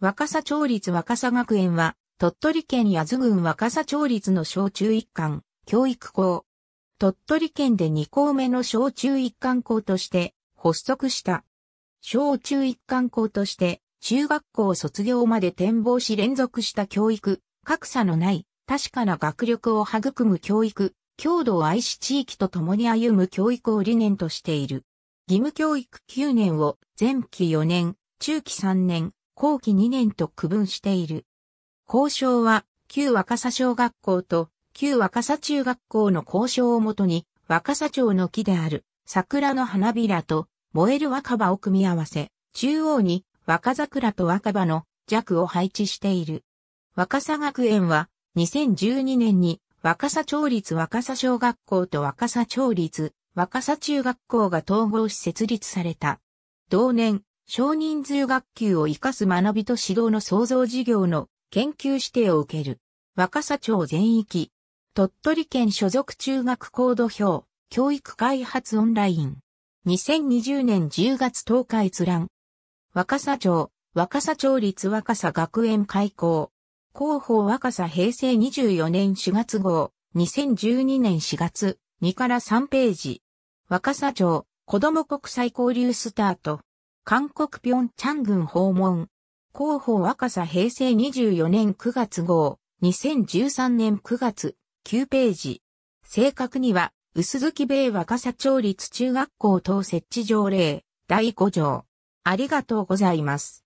若狭町立若狭学園は、鳥取県八頭郡若狭町立の小中一貫、教育校。鳥取県で2校目の小中一貫校として発足した。小中一貫校として、中学校卒業まで展望し連続した教育、格差のない確かな学力を育む教育、郷土を愛し地域と共に歩む教育を理念としている。義務教育9年を前期4年、中期3年、後期2年と区分している。交渉は、旧若狭小学校と旧若狭中学校の交渉をもとに、若狭町の木である桜の花びらと燃える若葉を組み合わせ、中央に若桜と若葉の弱を配置している。若狭学園は2012年に若狭町立若狭小学校と若狭町立若狭中学校が統合し設立された。同年、少人数学級を活かす学びと指導の創造事業の研究指定を受ける。若狭町全域。鳥取県所属中学高度表。教育開発オンライン。2020年10月10日閲覧。若狭町、若狭町立若狭学園開校。広報若狭平成24年4月号。2012年4月。2から3ページ。若狭町、子供国際交流スタート。韓国ピョンチャン軍訪問。広報若狭平成24年9月号、2013年9月、9ページ。正確には、薄月米若狭町立中学校等設置条例、第5条。ありがとうございます。